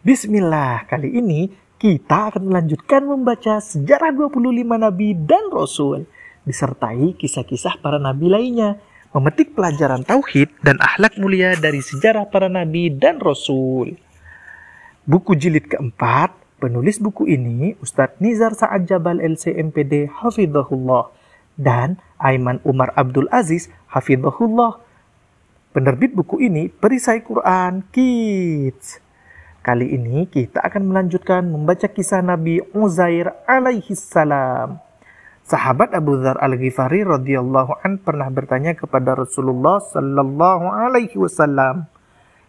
Bismillah, kali ini kita akan melanjutkan membaca sejarah 25 nabi dan rasul disertai kisah-kisah para nabi lainnya, memetik pelajaran tauhid dan ahlak mulia dari sejarah para nabi dan rasul. Buku jilid keempat, penulis buku ini Ustadz Nizar Sa'ad Jabal LCMPD Hafidhullah dan Aiman Umar Abdul Aziz Hafidhullah. Penerbit buku ini Perisai Quran Kids. Kali ini kita akan melanjutkan membaca kisah Nabi Uzair alaihi salam. Sahabat Abu Dzar Al-Ghifari radhiyallahu an pernah bertanya kepada Rasulullah sallallahu alaihi wasallam,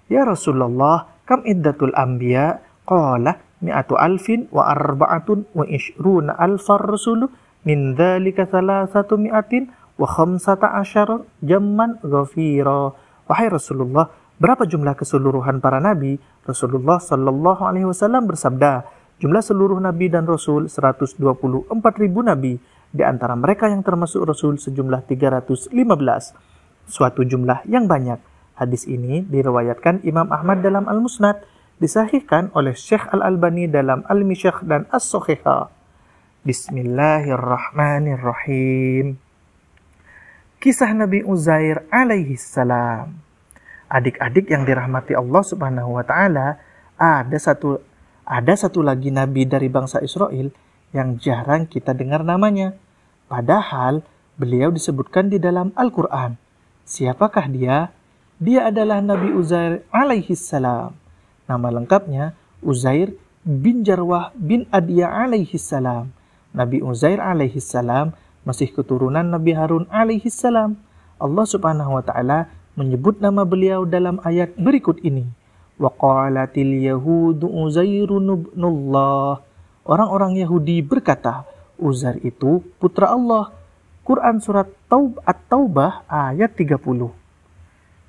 "Ya Rasulullah, kam iddatul anbiya?" Qala mi'atu alfin wa arba'atun wa ishruna alfar rasul min dzalika thalathatu mi'atin wa khamsata asyara jamman ghafira. Wahai Rasulullah, Berapa jumlah keseluruhan para nabi? Rasulullah Shallallahu Alaihi Wasallam bersabda, jumlah seluruh nabi dan rasul 124.000 nabi, di antara mereka yang termasuk rasul sejumlah 315, suatu jumlah yang banyak. Hadis ini diriwayatkan Imam Ahmad dalam Al-Musnad, disahihkan oleh Syekh Al-Albani dalam Al-Misyakh dan As-Sohiha. Bismillahirrahmanirrahim. Kisah Nabi Uzair alaihi salam adik-adik yang dirahmati Allah Subhanahu wa taala, ada satu ada satu lagi nabi dari bangsa Israel yang jarang kita dengar namanya. Padahal beliau disebutkan di dalam Al-Qur'an. Siapakah dia? Dia adalah Nabi Uzair alaihi salam. Nama lengkapnya Uzair bin Jarwah bin Adiyah alaihi salam. Nabi Uzair alaihi salam masih keturunan Nabi Harun alaihi salam. Allah Subhanahu wa taala menyebut nama beliau dalam ayat berikut ini. Waqalatil Yahudu Uzairun ibnullah. Orang-orang Yahudi berkata, Uzair itu putra Allah. Quran surat Taub At-Taubah ayat 30.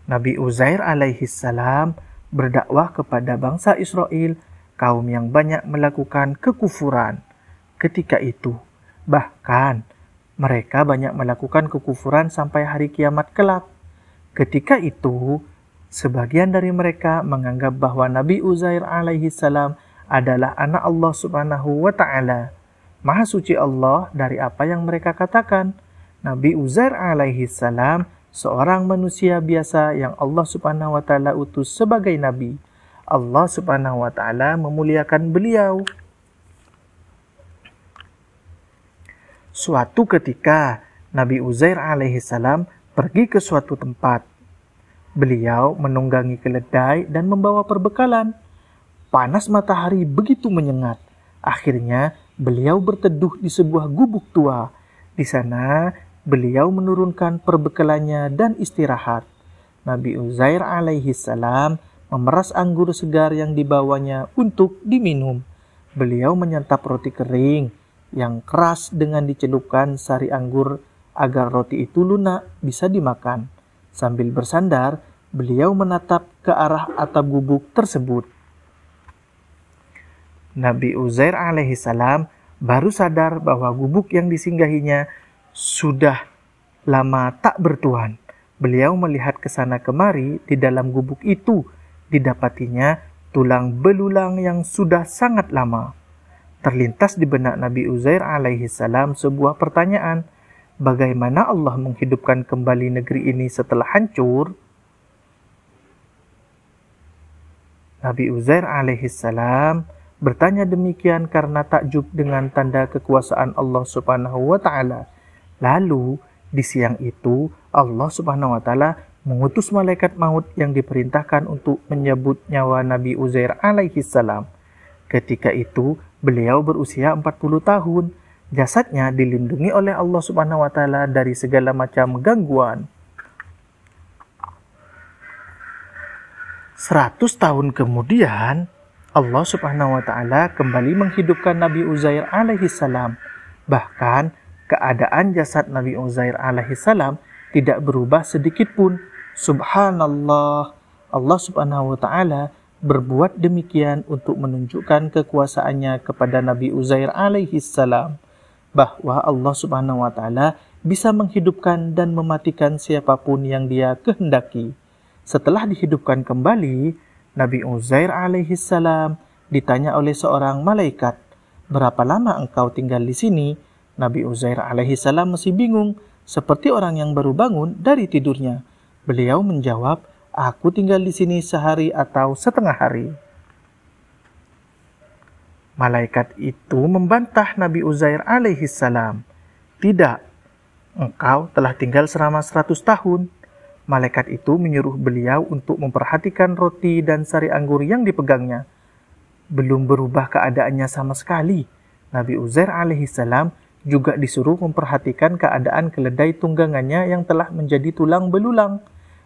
Nabi Uzair alaihi salam berdakwah kepada bangsa Israel, kaum yang banyak melakukan kekufuran. Ketika itu, bahkan mereka banyak melakukan kekufuran sampai hari kiamat kelak. Ketika itu, sebagian dari mereka menganggap bahwa Nabi Uzair alaihi salam adalah anak Allah subhanahu wa ta'ala. Maha suci Allah dari apa yang mereka katakan. Nabi Uzair alaihi salam seorang manusia biasa yang Allah subhanahu wa ta'ala utus sebagai nabi. Allah subhanahu wa ta'ala memuliakan beliau. Suatu ketika Nabi Uzair alaihi salam pergi ke suatu tempat. Beliau menunggangi keledai dan membawa perbekalan. Panas matahari begitu menyengat. Akhirnya, beliau berteduh di sebuah gubuk tua. Di sana, beliau menurunkan perbekalannya dan istirahat. Nabi Uzair alaihi salam memeras anggur segar yang dibawanya untuk diminum. Beliau menyantap roti kering yang keras dengan dicelupkan sari anggur agar roti itu lunak bisa dimakan. Sambil bersandar, beliau menatap ke arah atap gubuk tersebut. Nabi Uzair alaihissalam baru sadar bahwa gubuk yang disinggahinya sudah lama tak bertuan. Beliau melihat ke sana kemari di dalam gubuk itu didapatinya tulang belulang yang sudah sangat lama. Terlintas di benak Nabi Uzair alaihissalam sebuah pertanyaan, bagaimana Allah menghidupkan kembali negeri ini setelah hancur, Nabi Uzair alaihissalam bertanya demikian karena takjub dengan tanda kekuasaan Allah Subhanahu wa taala. Lalu di siang itu Allah Subhanahu wa taala mengutus malaikat maut yang diperintahkan untuk menyebut nyawa Nabi Uzair alaihissalam. Ketika itu beliau berusia 40 tahun jasadnya dilindungi oleh Allah Subhanahu wa taala dari segala macam gangguan. 100 tahun kemudian Allah Subhanahu wa taala kembali menghidupkan Nabi Uzair alaihi salam. Bahkan keadaan jasad Nabi Uzair alaihi salam tidak berubah sedikit pun. Subhanallah, Allah Subhanahu wa taala berbuat demikian untuk menunjukkan kekuasaannya kepada Nabi Uzair alaihi salam bahwa Allah Subhanahu wa taala bisa menghidupkan dan mematikan siapapun yang dia kehendaki. Setelah dihidupkan kembali, Nabi Uzair alaihi salam ditanya oleh seorang malaikat, "Berapa lama engkau tinggal di sini?" Nabi Uzair alaihi salam masih bingung, seperti orang yang baru bangun dari tidurnya. Beliau menjawab, "Aku tinggal di sini sehari atau setengah hari." Malaikat itu membantah Nabi Uzair alaihi salam. Tidak, engkau telah tinggal selama seratus tahun. Malaikat itu menyuruh beliau untuk memperhatikan roti dan sari anggur yang dipegangnya. Belum berubah keadaannya sama sekali. Nabi Uzair alaihi salam juga disuruh memperhatikan keadaan keledai tunggangannya yang telah menjadi tulang belulang.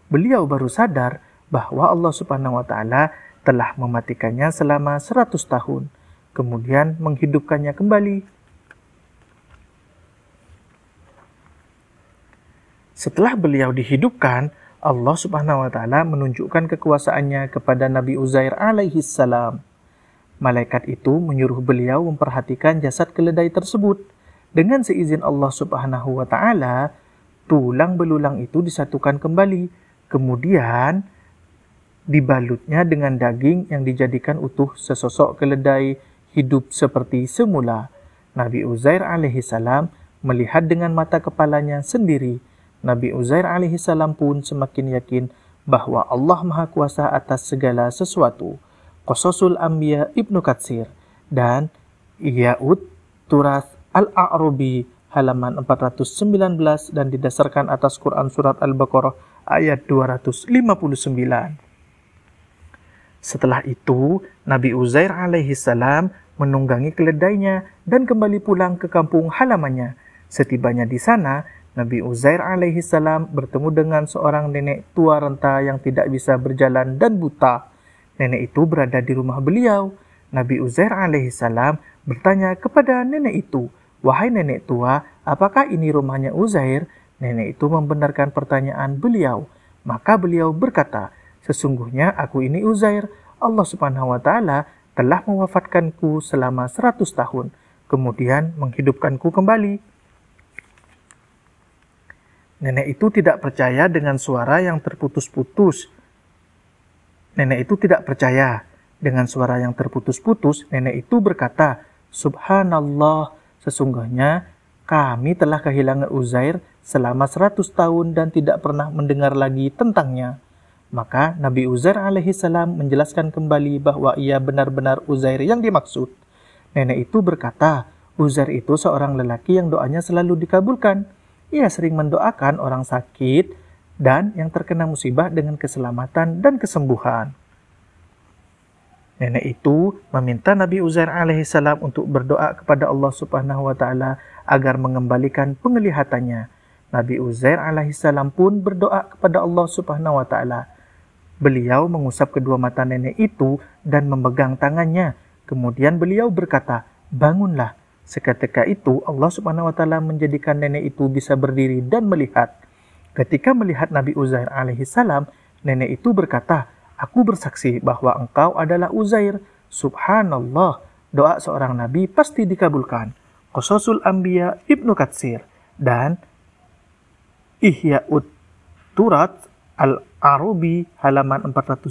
Beliau baru sadar bahwa Allah Subhanahu wa taala telah mematikannya selama seratus tahun kemudian menghidupkannya kembali. Setelah beliau dihidupkan, Allah Subhanahu wa taala menunjukkan kekuasaannya kepada Nabi Uzair alaihi salam. Malaikat itu menyuruh beliau memperhatikan jasad keledai tersebut. Dengan seizin Allah Subhanahu wa taala, tulang belulang itu disatukan kembali. Kemudian dibalutnya dengan daging yang dijadikan utuh sesosok keledai hidup seperti semula. Nabi Uzair alaihissalam melihat dengan mata kepalanya sendiri. Nabi Uzair alaihissalam pun semakin yakin bahwa Allah Maha Kuasa atas segala sesuatu. Qososul Ambiya Ibnu Katsir dan Iyaud Turas Al-A'rubi halaman 419 dan didasarkan atas Quran Surat Al-Baqarah ayat 259. Setelah itu, Nabi Uzair alaihissalam menunggangi keledainya, dan kembali pulang ke kampung halamannya. Setibanya di sana, Nabi Uzair alaihi salam bertemu dengan seorang nenek tua renta yang tidak bisa berjalan dan buta. Nenek itu berada di rumah beliau. Nabi Uzair alaihi salam bertanya kepada nenek itu, "Wahai nenek tua, apakah ini rumahnya Uzair?" Nenek itu membenarkan pertanyaan beliau. Maka beliau berkata, "Sesungguhnya aku ini Uzair. Allah Subhanahu wa taala telah mewafatkanku selama seratus tahun, kemudian menghidupkanku kembali. Nenek itu tidak percaya dengan suara yang terputus-putus. Nenek itu tidak percaya dengan suara yang terputus-putus. Nenek itu berkata, Subhanallah, sesungguhnya kami telah kehilangan Uzair selama seratus tahun dan tidak pernah mendengar lagi tentangnya. Maka Nabi Uzair alaihissalam menjelaskan kembali bahwa ia benar-benar Uzair yang dimaksud. Nenek itu berkata, Uzair itu seorang lelaki yang doanya selalu dikabulkan. Ia sering mendoakan orang sakit dan yang terkena musibah dengan keselamatan dan kesembuhan. Nenek itu meminta Nabi Uzair alaihissalam untuk berdoa kepada Allah subhanahu wa ta'ala agar mengembalikan penglihatannya. Nabi Uzair alaihissalam pun berdoa kepada Allah subhanahu wa ta'ala Beliau mengusap kedua mata nenek itu dan memegang tangannya. Kemudian beliau berkata, "Bangunlah." Seketika itu Allah Subhanahu wa taala menjadikan nenek itu bisa berdiri dan melihat. Ketika melihat Nabi Uzair alaihi salam, nenek itu berkata, "Aku bersaksi bahwa engkau adalah Uzair." Subhanallah, doa seorang nabi pasti dikabulkan. Qasasul Anbiya Ibnu Katsir dan Ihya Turat al Arubi halaman 419,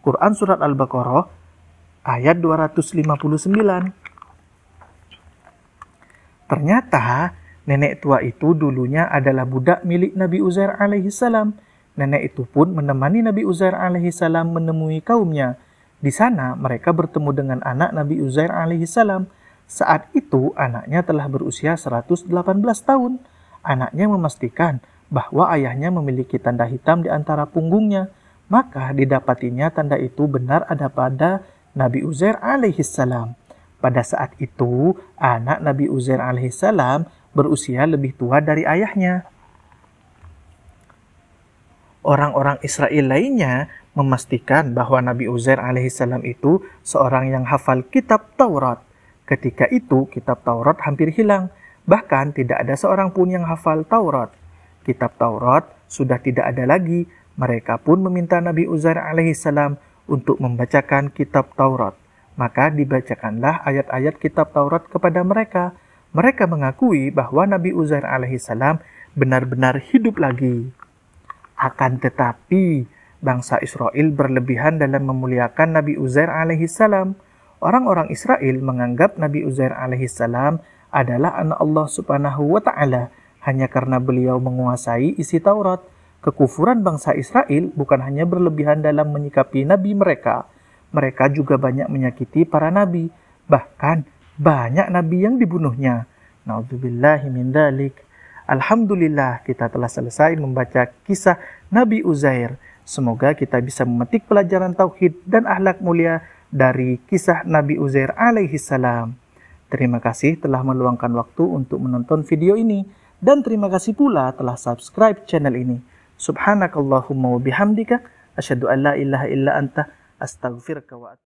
Quran Surat Al-Baqarah ayat 259. Ternyata nenek tua itu dulunya adalah budak milik Nabi Uzair alaihi salam. Nenek itu pun menemani Nabi Uzair alaihi salam menemui kaumnya. Di sana mereka bertemu dengan anak Nabi Uzair alaihi salam. Saat itu anaknya telah berusia 118 tahun. Anaknya memastikan bahwa ayahnya memiliki tanda hitam di antara punggungnya, maka didapatinya tanda itu benar ada pada Nabi Uzair alaihissalam. Pada saat itu, anak Nabi Uzair alaihissalam berusia lebih tua dari ayahnya. Orang-orang Israel lainnya memastikan bahwa Nabi Uzair alaihissalam itu seorang yang hafal kitab Taurat. Ketika itu, kitab Taurat hampir hilang. Bahkan tidak ada seorang pun yang hafal Taurat kitab Taurat sudah tidak ada lagi, mereka pun meminta Nabi Uzair alaihissalam untuk membacakan kitab Taurat. Maka dibacakanlah ayat-ayat kitab Taurat kepada mereka. Mereka mengakui bahwa Nabi Uzair alaihissalam benar-benar hidup lagi. Akan tetapi, bangsa Israel berlebihan dalam memuliakan Nabi Uzair alaihissalam. Orang-orang Israel menganggap Nabi Uzair alaihissalam adalah anak Allah subhanahu wa ta'ala hanya karena beliau menguasai isi Taurat. Kekufuran bangsa Israel bukan hanya berlebihan dalam menyikapi nabi mereka, mereka juga banyak menyakiti para nabi, bahkan banyak nabi yang dibunuhnya. Nauzubillahi dalik. Alhamdulillah kita telah selesai membaca kisah Nabi Uzair. Semoga kita bisa memetik pelajaran tauhid dan ahlak mulia dari kisah Nabi Uzair alaihi salam. Terima kasih telah meluangkan waktu untuk menonton video ini. Dan terima kasih pula telah subscribe channel ini. Subhanakallahumma wa bihamdika. Asyhadu an la ilaha illa anta. astaghfiruka wa